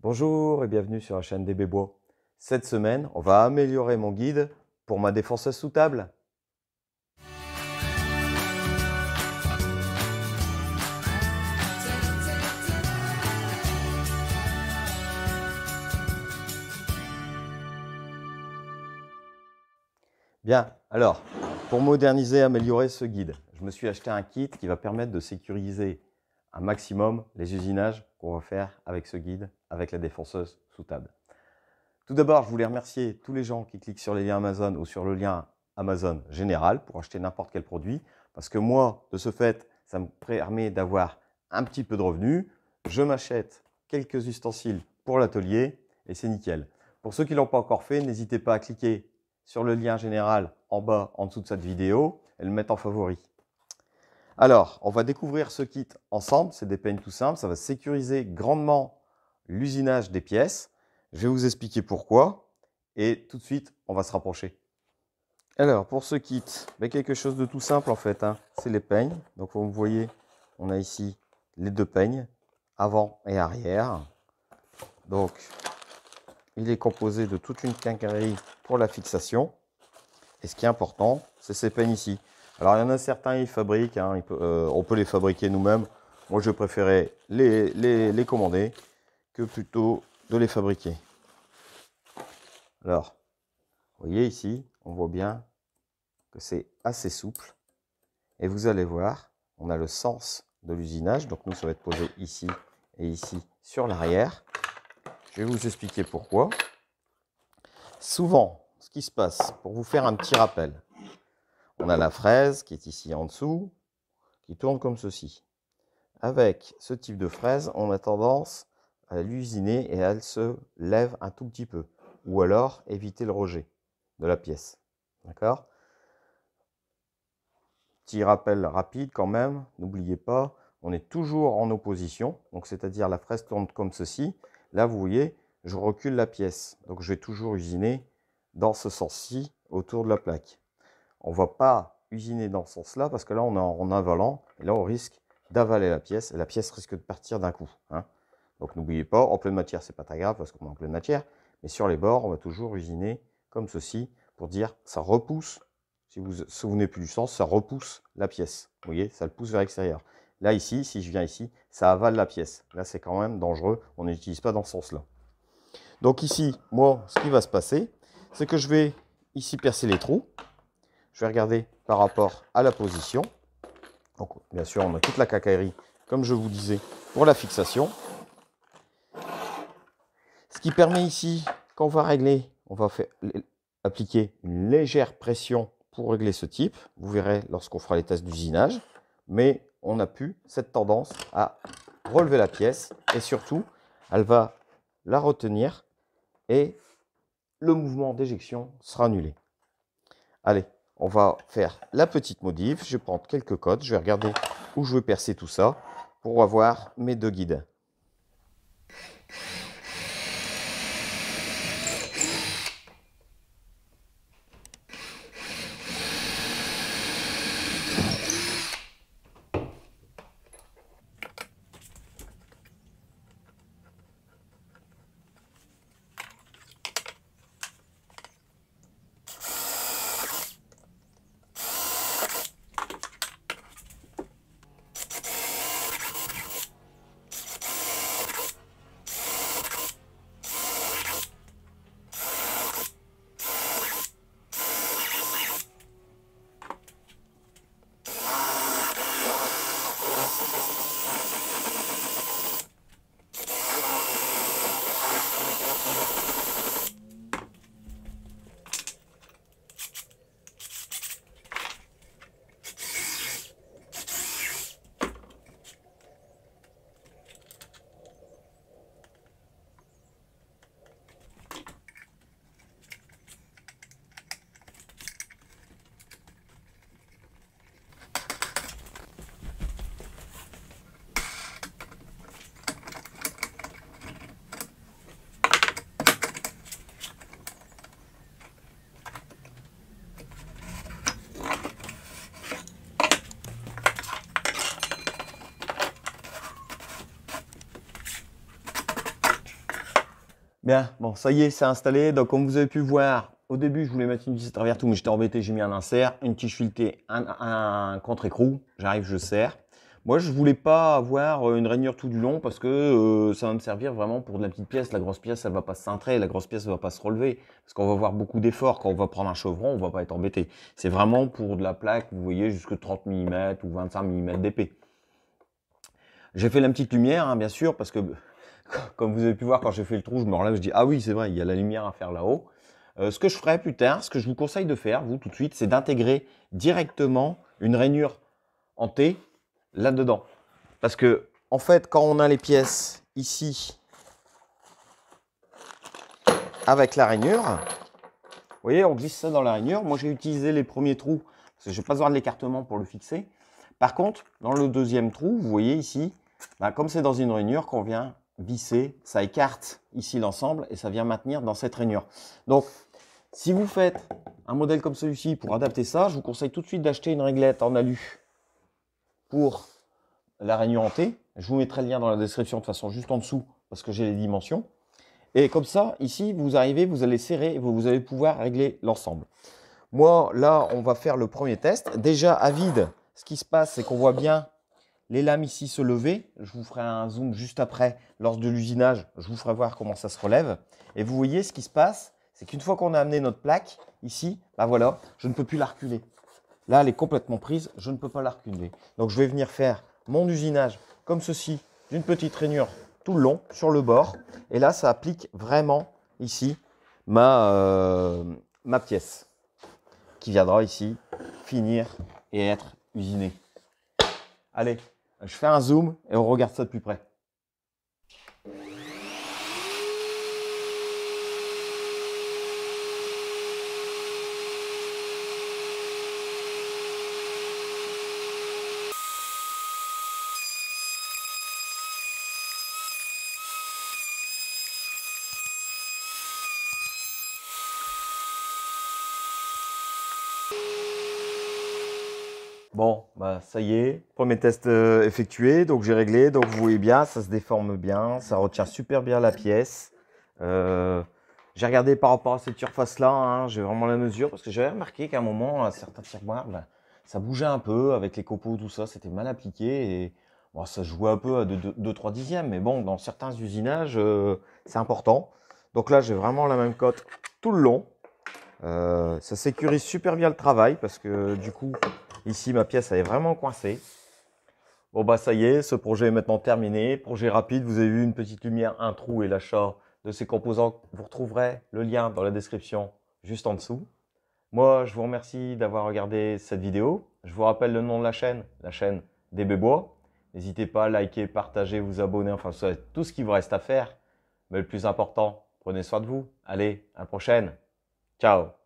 Bonjour et bienvenue sur la chaîne des Bébois. Cette semaine, on va améliorer mon guide pour ma défenseuse sous table. Bien, alors, pour moderniser et améliorer ce guide, je me suis acheté un kit qui va permettre de sécuriser un maximum les usinages qu'on va faire avec ce guide avec la défenseuse sous table. Tout d'abord, je voulais remercier tous les gens qui cliquent sur les liens Amazon ou sur le lien Amazon général pour acheter n'importe quel produit, parce que moi, de ce fait, ça me permet d'avoir un petit peu de revenus. Je m'achète quelques ustensiles pour l'atelier et c'est nickel. Pour ceux qui ne l'ont pas encore fait, n'hésitez pas à cliquer sur le lien général en bas, en dessous de cette vidéo, et le mettre en favori. Alors, on va découvrir ce kit ensemble. C'est des peignes tout simples. Ça va sécuriser grandement l'usinage des pièces. Je vais vous expliquer pourquoi et tout de suite, on va se rapprocher. Alors, pour ce kit, mais ben, quelque chose de tout simple en fait, hein. c'est les peignes. Donc, vous voyez, on a ici les deux peignes, avant et arrière. Donc, il est composé de toute une quincaillerie pour la fixation. Et ce qui est important, c'est ces peignes ici. Alors, il y en a certains, ils fabriquent, hein, euh, on peut les fabriquer nous-mêmes. Moi, je préférais les commander plutôt de les fabriquer. Alors, vous voyez ici, on voit bien que c'est assez souple. Et vous allez voir, on a le sens de l'usinage. Donc nous, ça va être posé ici et ici sur l'arrière. Je vais vous expliquer pourquoi. Souvent, ce qui se passe, pour vous faire un petit rappel, on a la fraise qui est ici en dessous, qui tourne comme ceci. Avec ce type de fraise, on a tendance à l'usiner et elle se lève un tout petit peu. Ou alors éviter le rejet de la pièce. D'accord Petit rappel rapide quand même, n'oubliez pas, on est toujours en opposition, donc c'est-à-dire la fraise tourne comme ceci. Là, vous voyez, je recule la pièce, donc je vais toujours usiner dans ce sens-ci autour de la plaque. On ne va pas usiner dans ce sens-là parce que là, on est en avalant et là, on risque d'avaler la pièce et la pièce risque de partir d'un coup. Hein. Donc n'oubliez pas, en pleine matière, c'est pas très grave parce qu'on est en pleine matière, mais sur les bords, on va toujours usiner comme ceci pour dire ça repousse, si vous ne vous souvenez plus du sens, ça repousse la pièce. Vous voyez, ça le pousse vers l'extérieur. Là, ici, si je viens ici, ça avale la pièce. Là, c'est quand même dangereux, on n'utilise pas dans ce sens-là. Donc ici, moi, ce qui va se passer, c'est que je vais ici percer les trous. Je vais regarder par rapport à la position. Donc, bien sûr, on a toute la cacaillerie, comme je vous disais, pour la fixation. Ce qui permet ici, quand on va régler, on va appliquer une légère pression pour régler ce type. Vous verrez lorsqu'on fera les tests d'usinage. Mais on a pu cette tendance à relever la pièce et surtout, elle va la retenir et le mouvement d'éjection sera annulé. Allez, on va faire la petite modif. Je vais prendre quelques codes. Je vais regarder où je veux percer tout ça pour avoir mes deux guides. Bien, bon, ça y est, c'est installé. Donc, comme vous avez pu voir, au début, je voulais mettre une vis à tout, mais j'étais embêté, j'ai mis un insert, une tige filetée, un, contre-écrou. J'arrive, je serre. Moi, je voulais pas avoir euh, une rainure tout du long parce que euh, ça va me servir vraiment pour de la petite pièce. La grosse pièce, elle va pas se cintrer, la grosse pièce, ne va pas se relever parce qu'on va avoir beaucoup d'efforts. Quand on va prendre un chevron, on va pas être embêté. C'est vraiment pour de la plaque, vous voyez, jusque 30 mm ou 25 mm d'épée. J'ai fait la petite lumière, hein, bien sûr, parce que comme vous avez pu voir quand j'ai fait le trou, je me relève, je dis ah oui c'est vrai, il y a la lumière à faire là-haut. Euh, ce que je ferai plus tard, ce que je vous conseille de faire, vous tout de suite, c'est d'intégrer directement une rainure en T là-dedans. Parce que en fait, quand on a les pièces ici avec la rainure, vous voyez, on glisse ça dans la rainure. Moi, j'ai utilisé les premiers trous parce que je n'ai pas besoin de l'écartement pour le fixer. Par contre, dans le deuxième trou, vous voyez ici, ben, comme c'est dans une rainure qu'on vient visser, ça écarte ici l'ensemble et ça vient maintenir dans cette rainure. Donc, si vous faites un modèle comme celui-ci pour adapter ça, je vous conseille tout de suite d'acheter une réglette en alu pour la rainure en Je vous mettrai le lien dans la description de façon juste en dessous parce que j'ai les dimensions. Et comme ça, ici, vous arrivez, vous allez serrer et vous allez pouvoir régler l'ensemble. Moi, là, on va faire le premier test. Déjà, à vide, ce qui se passe, c'est qu'on voit bien les lames ici se lever. Je vous ferai un zoom juste après, lors de l'usinage. Je vous ferai voir comment ça se relève. Et vous voyez ce qui se passe, c'est qu'une fois qu'on a amené notre plaque ici, bah voilà, je ne peux plus la reculer. Là, elle est complètement prise, je ne peux pas la reculer. Donc je vais venir faire mon usinage comme ceci, d'une petite rainure tout le long sur le bord. Et là, ça applique vraiment ici ma, euh, ma pièce qui viendra ici finir et être usinée. Allez, je fais un zoom et on regarde ça de plus près. Bon, bah ça y est, premier test euh, effectué, donc j'ai réglé, donc vous voyez bien, ça se déforme bien, ça retient super bien la pièce. Euh, j'ai regardé par rapport à cette surface-là, hein. j'ai vraiment la mesure, parce que j'avais remarqué qu'à un moment, certains certains bah, ça bougeait un peu avec les copeaux, tout ça, c'était mal appliqué, et ça jouait un peu à 2-3 dixièmes, mais bon, dans certains usinages, euh, c'est important. Donc là, j'ai vraiment la même cote tout le long. ça sécurise super bien le travail, parce que du coup, Ici, ma pièce, est vraiment coincée. Bon, bah ça y est, ce projet est maintenant terminé. Projet rapide, vous avez vu une petite lumière, un trou et l'achat de ces composants. Vous retrouverez le lien dans la description juste en dessous. Moi, je vous remercie d'avoir regardé cette vidéo. Je vous rappelle le nom de la chaîne, la chaîne des Bébois. N'hésitez pas à liker, partager, vous abonner, enfin, tout ce qui vous reste à faire. Mais le plus important, prenez soin de vous. Allez, à la prochaine. Ciao